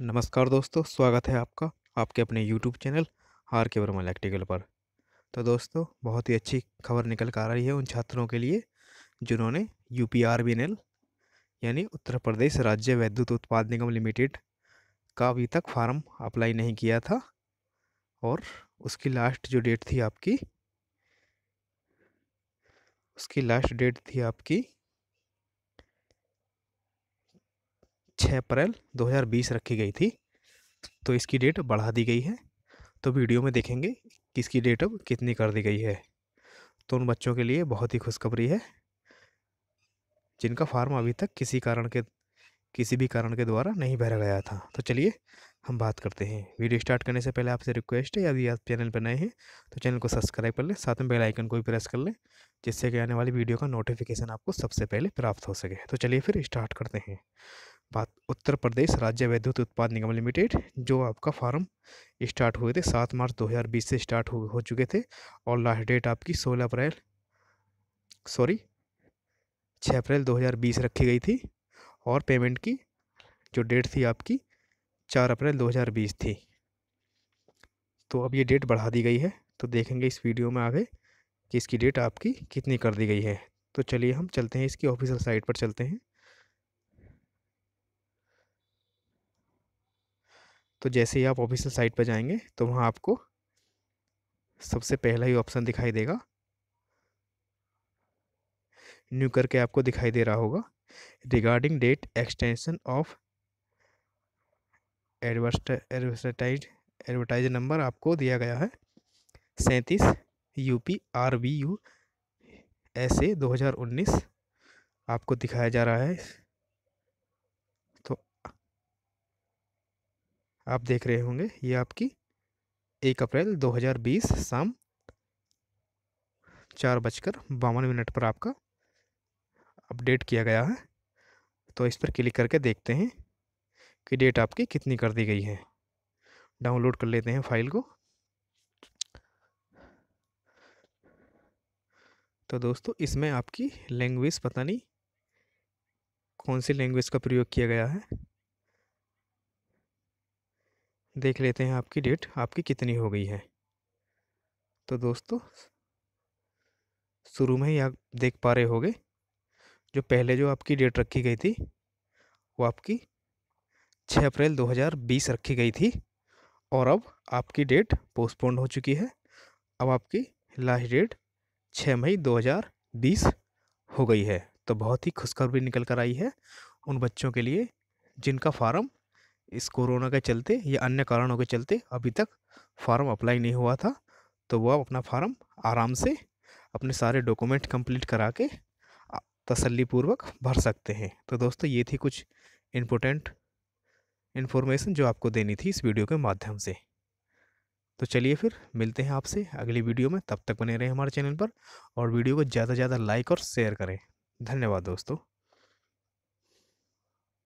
नमस्कार दोस्तों स्वागत है आपका आपके अपने यूट्यूब चैनल आर के वर्मा इलेक्ट्रिकल पर तो दोस्तों बहुत ही अच्छी खबर निकल कर आ रही है उन छात्रों के लिए जिन्होंने U P R B N L यानी उत्तर प्रदेश राज्य विद्युत उत्पाद निगम लिमिटेड का अभी तक फार्म अप्लाई नहीं किया था और उसकी लास्ट जो डेट थी आपकी उसकी लास्ट डेट थी आपकी छः अप्रैल 2020 रखी गई थी तो इसकी डेट बढ़ा दी गई है तो वीडियो में देखेंगे कि इसकी डेट अब कितनी कर दी गई है तो उन बच्चों के लिए बहुत ही खुशखबरी है जिनका फार्म अभी तक किसी कारण के किसी भी कारण के द्वारा नहीं भरा गया था तो चलिए हम बात करते हैं वीडियो स्टार्ट करने से पहले आपसे रिक्वेस्ट है यदि आप चैनल पर नए हैं तो चैनल को सब्सक्राइब कर लें साथ में बेल आइकन को भी प्रेस कर लें जिससे कि आने वाली वीडियो का नोटिफिकेशन आपको सबसे पहले प्राप्त हो सके तो चलिए फिर स्टार्ट करते हैं उत्तर प्रदेश राज्य विद्युत उत्पाद निगम लिमिटेड जो आपका फार्म स्टार्ट हुए थे सात मार्च 2020 से स्टार्ट हो, हो चुके थे और लास्ट डेट आपकी सोलह अप्रैल सॉरी छः अप्रैल 2020 रखी गई थी और पेमेंट की जो डेट थी आपकी चार अप्रैल 2020 थी तो अब ये डेट बढ़ा दी गई है तो देखेंगे इस वीडियो में आगे कि इसकी डेट आपकी कितनी कर दी गई है तो चलिए हम चलते हैं इसकी ऑफिशियल साइट पर चलते हैं तो जैसे ही आप ऑफिशियल साइट पर जाएंगे तो वहाँ आपको सबसे पहला ही ऑप्शन दिखाई देगा न्यू करके आपको दिखाई दे रहा होगा regarding date extension of advertise advertise number आपको दिया गया है सैंतीस U P R V U S A दो हज़ार उन्नीस आपको दिखाया जा रहा है आप देख रहे होंगे ये आपकी एक अप्रैल 2020 शाम चार बजकर बावन मिनट पर आपका अपडेट किया गया है तो इस पर क्लिक करके देखते हैं कि डेट आपकी कितनी कर दी गई है डाउनलोड कर लेते हैं फाइल को तो दोस्तों इसमें आपकी लैंग्वेज पता नहीं कौन सी लैंग्वेज का प्रयोग किया गया है देख लेते हैं आपकी डेट आपकी कितनी हो गई है तो दोस्तों शुरू में ही आप देख पा रहे होंगे जो पहले जो आपकी डेट रखी गई थी वो आपकी 6 अप्रैल 2020 रखी गई थी और अब आपकी डेट पोस्टपोन्ड हो चुकी है अब आपकी लास्ट डेट 6 मई 2020 हो गई है तो बहुत ही खुशखबरी निकल कर आई है उन बच्चों के लिए जिनका फार्म इस कोरोना के चलते या अन्य कारणों के चलते अभी तक फार्म अप्लाई नहीं हुआ था तो वह अपना फार्म आराम से अपने सारे डॉक्यूमेंट कंप्लीट करा के तसल्लीपूर्वक भर सकते हैं तो दोस्तों ये थी कुछ इम्पोर्टेंट इन्फॉर्मेशन जो आपको देनी थी इस वीडियो के माध्यम से तो चलिए फिर मिलते हैं आपसे अगली वीडियो में तब तक बने रहें हमारे चैनल पर और वीडियो को ज़्यादा से ज़्यादा लाइक और शेयर करें धन्यवाद दोस्तों